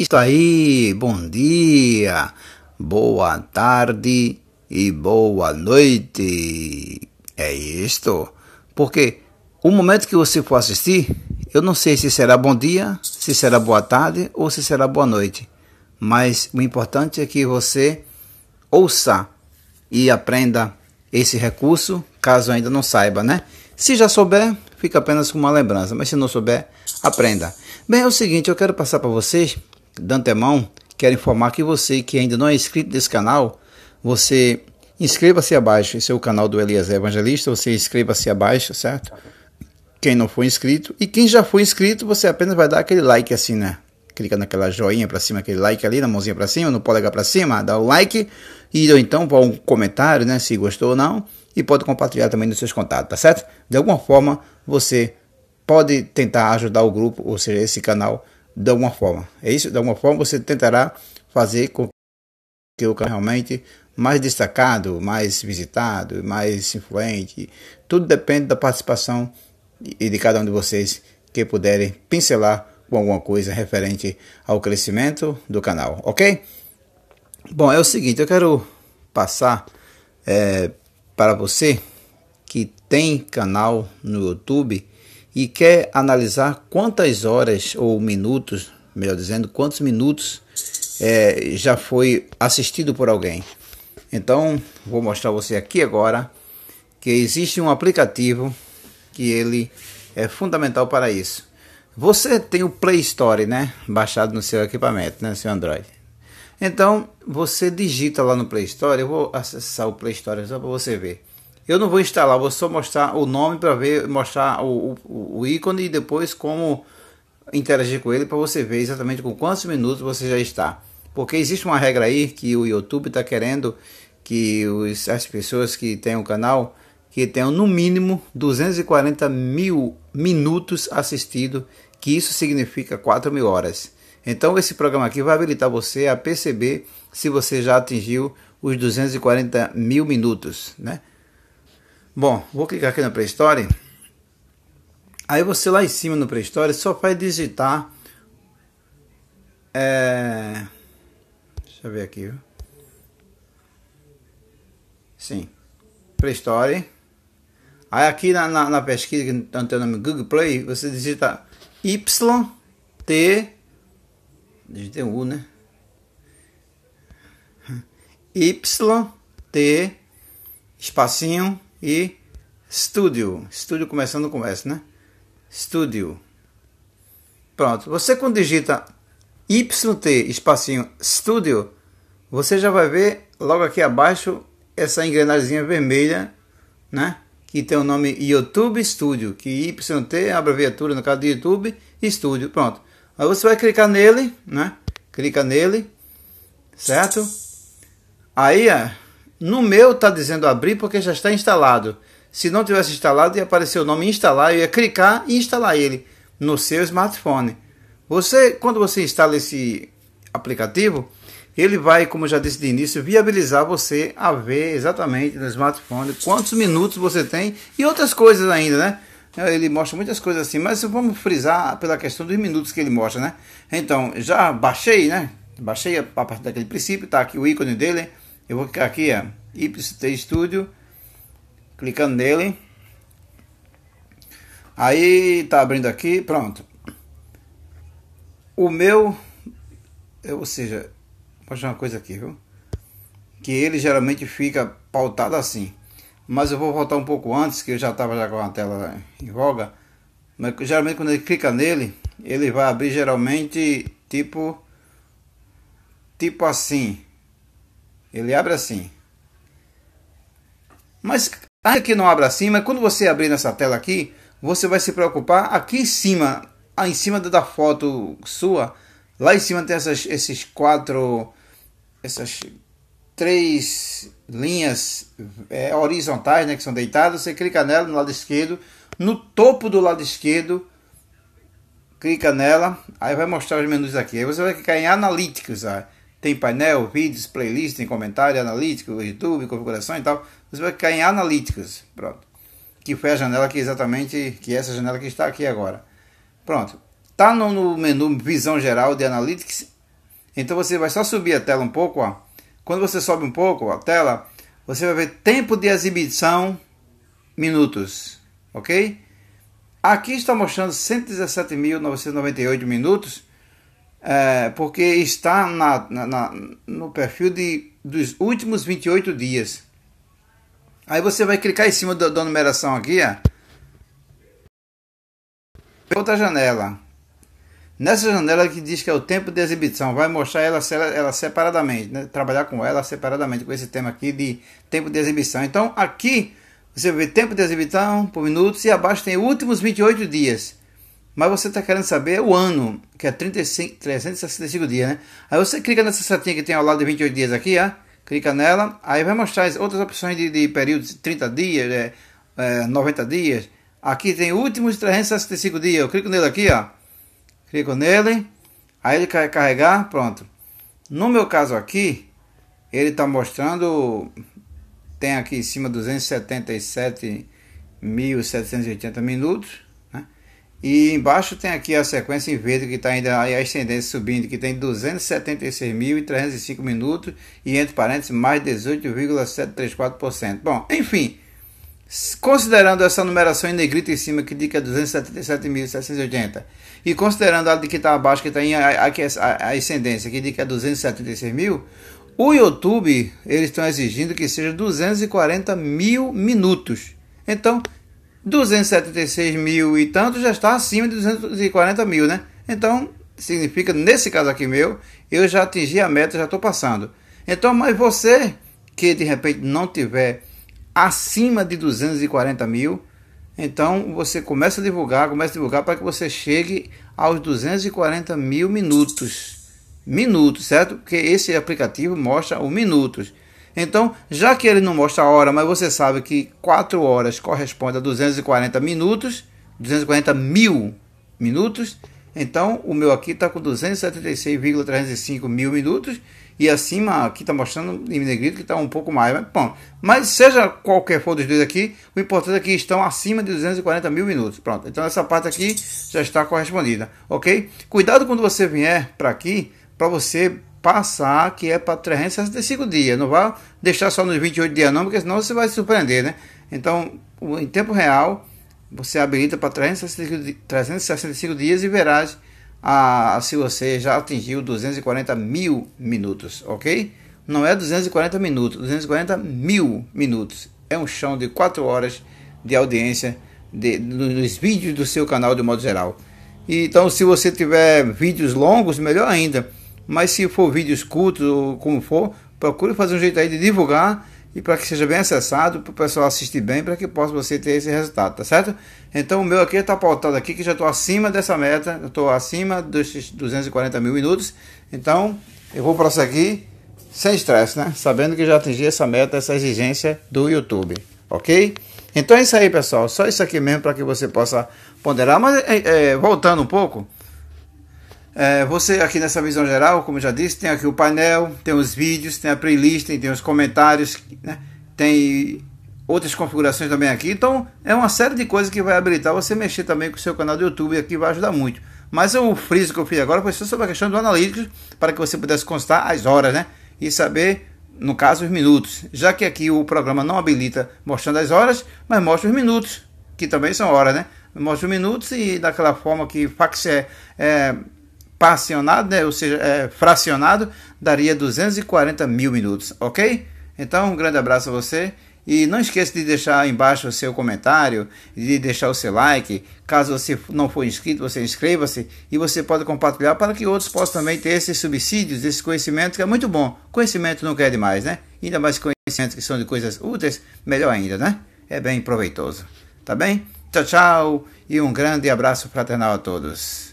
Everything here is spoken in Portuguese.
Está aí, bom dia, boa tarde e boa noite. É isto, porque o momento que você for assistir, eu não sei se será bom dia, se será boa tarde ou se será boa noite, mas o importante é que você ouça e aprenda esse recurso, caso ainda não saiba, né? Se já souber, fica apenas com uma lembrança, mas se não souber, aprenda. Bem, é o seguinte, eu quero passar para vocês antemão, quero informar que você que ainda não é inscrito nesse canal, você inscreva-se abaixo. Esse é o canal do Elias Evangelista, você inscreva-se abaixo, certo? Quem não for inscrito. E quem já foi inscrito, você apenas vai dar aquele like assim, né? Clica naquela joinha para cima, aquele like ali, na mãozinha para cima, no polegar para cima, dá o like. E ou então para um comentário, né? Se gostou ou não. E pode compartilhar também nos seus contatos, tá certo? De alguma forma, você pode tentar ajudar o grupo, ou seja, esse canal de alguma forma. É isso, de alguma forma você tentará fazer com que o canal realmente mais destacado, mais visitado, mais influente. Tudo depende da participação e de cada um de vocês que puderem pincelar com alguma coisa referente ao crescimento do canal, ok? Bom, é o seguinte, eu quero passar é, para você que tem canal no YouTube e quer analisar quantas horas ou minutos, melhor dizendo, quantos minutos é, já foi assistido por alguém. Então, vou mostrar você aqui agora que existe um aplicativo que ele é fundamental para isso. Você tem o Play Store, né, baixado no seu equipamento, né, no seu Android. Então, você digita lá no Play Store, eu vou acessar o Play Store só para você ver. Eu não vou instalar, vou só mostrar o nome para ver, mostrar o, o, o, ícone e depois como interagir com ele para você ver exatamente com quantos minutos você já está. Porque existe uma regra aí que o YouTube está querendo que os, as pessoas que têm o um canal que tenham no mínimo 240 mil minutos assistidos, que isso significa 4 mil horas. Então esse programa aqui vai habilitar você a perceber se você já atingiu os 240 mil minutos, né? Bom, vou clicar aqui no pré-história. Aí você lá em cima no pré-história só vai digitar. É... Deixa eu ver aqui. Sim. Pré-história. Aí aqui na, na, na pesquisa que tá tem o nome Google Play, você digita YT. Digitei um U, né? YT espacinho e Studio. estúdio começando com S, né? Studio. Pronto. Você quando digita YT espacinho Studio, você já vai ver logo aqui abaixo essa engrenagem vermelha, né? Que tem o nome YouTube Studio, que YT é a abreviatura no caso de YouTube Studio. Pronto. Aí você vai clicar nele, né? Clica nele, certo? Aí, ó no meu está dizendo abrir porque já está instalado. Se não tivesse instalado, ia aparecer o nome instalar, eu ia clicar e instalar ele no seu smartphone. Você, quando você instala esse aplicativo, ele vai, como já disse de início, viabilizar você a ver exatamente no smartphone quantos minutos você tem e outras coisas ainda, né? Ele mostra muitas coisas assim, mas vamos frisar pela questão dos minutos que ele mostra, né? Então, já baixei, né? Baixei a partir daquele princípio, tá aqui o ícone dele, eu vou clicar aqui, ó, YT Studio, clicando nele. Aí tá abrindo aqui, pronto. O meu, ou seja, vou mostrar uma coisa aqui, viu? Que ele geralmente fica pautado assim. Mas eu vou voltar um pouco antes, que eu já estava já com a tela em voga. Mas geralmente quando ele clica nele, ele vai abrir geralmente tipo tipo assim ele abre assim. Mas tá ainda que não abra assim, mas quando você abrir nessa tela aqui, você vai se preocupar aqui em cima, ah, em cima da foto sua, lá em cima tem essas, esses quatro, essas três linhas é, horizontais, né, que são deitadas, você clica nela no lado esquerdo, no topo do lado esquerdo, clica nela, aí vai mostrar os menus aqui, aí você vai clicar em analíticos, aí. Tem painel, vídeos, playlist, tem comentário, analítico, YouTube, configuração e tal. Você vai cair em analíticas, pronto. Que foi a janela que exatamente, que é essa janela que está aqui agora. Pronto. Tá no, no menu visão geral de analytics. Então você vai só subir a tela um pouco, ó. Quando você sobe um pouco a tela, você vai ver tempo de exibição minutos, ok? Aqui está mostrando 117.998 minutos é, porque está na, na, no perfil de, dos últimos 28 dias. Aí você vai clicar em cima da, da numeração aqui, ó. Outra janela. Nessa janela que diz que é o tempo de exibição, vai mostrar ela, ela separadamente, né? trabalhar com ela separadamente, com esse tema aqui de tempo de exibição. Então aqui você vê tempo de exibição por minutos e abaixo tem últimos 28 dias mas você está querendo saber o ano, que é 35, 365 dias, né? Aí você clica nessa setinha que tem ao lado de 28 dias aqui, ó, clica nela, aí vai mostrar as outras opções de, de períodos, 30 dias, né? é, é, 90 dias. Aqui tem últimos 365 dias, eu clico nele aqui, ó, clico nele, aí ele vai carregar, pronto. No meu caso aqui, ele está mostrando, tem aqui em cima 277.780 minutos, e embaixo tem aqui a sequência em verde que está ainda aí ascendência subindo, que tem 276.305 minutos e entre parênteses mais 18,734%. Bom, enfim, considerando essa numeração em negrito em cima que indica é 277.780 e considerando a de que está abaixo que está em ascendência que indica é 276 mil, o YouTube eles estão exigindo que seja 240.000 mil minutos. Então, 276 mil e tanto já está acima de 240 mil, né? Então, significa, nesse caso aqui meu, eu já atingi a meta, já estou passando. Então, mas você que de repente não tiver acima de 240 mil, então você começa a divulgar, começa a divulgar para que você chegue aos 240 mil minutos. Minutos, certo? Porque esse aplicativo mostra o minutos. Então, já que ele não mostra a hora, mas você sabe que 4 horas corresponde a 240 minutos, 240 mil minutos, então o meu aqui está com 276,305 mil minutos, e acima aqui está mostrando em negrito que está um pouco mais. Mas, bom, mas seja qualquer for dos dois aqui, o importante é que estão acima de 240 mil minutos. Pronto, então essa parte aqui já está correspondida, ok? Cuidado quando você vier para aqui, para você passar, que é para 365 dias. Não vá deixar só nos 28 dias, não, porque senão você vai se surpreender, né? Então, em tempo real, você habilita para 365, 365 dias e verás a, a, se você já atingiu 240 mil minutos, ok? Não é 240 minutos, 240 mil minutos. É um chão de 4 horas de audiência de, nos vídeos do seu canal de modo geral. Então, se você tiver vídeos longos, melhor ainda mas se for vídeos curtos ou como for, procure fazer um jeito aí de divulgar e para que seja bem acessado, para o pessoal assistir bem, para que possa você ter esse resultado, tá certo? Então o meu aqui está pautado aqui, que já estou acima dessa meta, estou acima dos 240 mil minutos, então eu vou prosseguir sem estresse, né? Sabendo que já atingi essa meta, essa exigência do YouTube, ok? Então é isso aí, pessoal, só isso aqui mesmo para que você possa ponderar, mas é, é, voltando um pouco... É, você aqui nessa visão geral, como eu já disse, tem aqui o painel, tem os vídeos, tem a playlist, tem os comentários, né? tem outras configurações também aqui. Então é uma série de coisas que vai habilitar você mexer também com o seu canal do YouTube aqui vai ajudar muito. Mas o friso que eu fiz agora foi só sobre a questão do analítico para que você pudesse constar as horas, né? E saber, no caso, os minutos. Já que aqui o programa não habilita mostrando as horas, mas mostra os minutos, que também são horas, né? Mostra os minutos e daquela forma que fax é, é parcionado, né? ou seja, é, fracionado, daria 240 mil minutos, ok? Então, um grande abraço a você. E não esqueça de deixar embaixo o seu comentário, de deixar o seu like. Caso você não for inscrito, você inscreva-se e você pode compartilhar para que outros possam também ter esses subsídios, esse conhecimento que é muito bom. Conhecimento não quer é demais, né? Ainda mais conhecimentos que são de coisas úteis, melhor ainda, né? É bem proveitoso. Tá bem? Tchau, tchau e um grande abraço fraternal a todos.